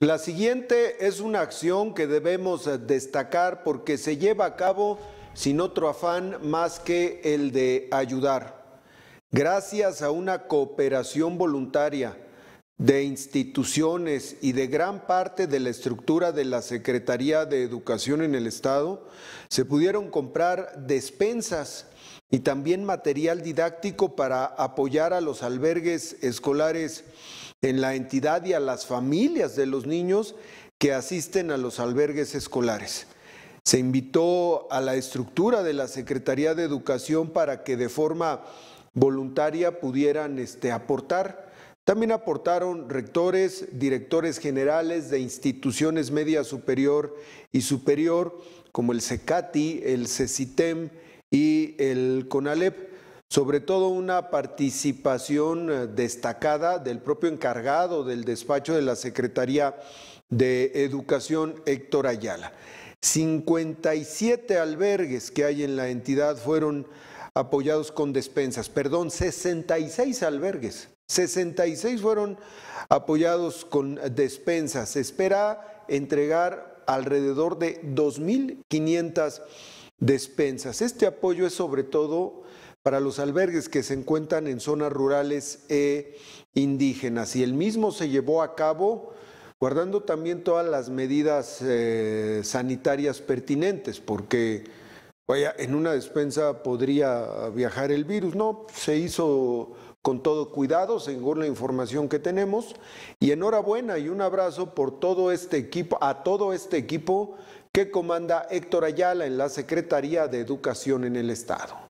La siguiente es una acción que debemos eh, destacar porque se lleva a cabo sin otro afán más que el de ayudar. Gracias a una cooperación voluntaria, de instituciones y de gran parte de la estructura de la Secretaría de Educación en el Estado, se pudieron comprar despensas y también material didáctico para apoyar a los albergues escolares en la entidad y a las familias de los niños que asisten a los albergues escolares. Se invitó a la estructura de la Secretaría de Educación para que de forma voluntaria pudieran este, aportar también aportaron rectores, directores generales de instituciones media superior y superior, como el CECATI, el CECITEM y el CONALEP, sobre todo una participación eh, destacada del propio encargado del despacho de la Secretaría de Educación, Héctor Ayala. 57 albergues que hay en la entidad fueron apoyados con despensas, perdón, 66 albergues 66 fueron apoyados con despensas. Se espera entregar alrededor de 2.500 despensas. Este apoyo es sobre todo para los albergues que se encuentran en zonas rurales e indígenas. Y el mismo se llevó a cabo guardando también todas las medidas eh, sanitarias pertinentes, porque vaya, en una despensa podría viajar el virus. No, se hizo con todo cuidado, según la información que tenemos. Y enhorabuena y un abrazo por todo este equipo, a todo este equipo que comanda Héctor Ayala en la Secretaría de Educación en el Estado.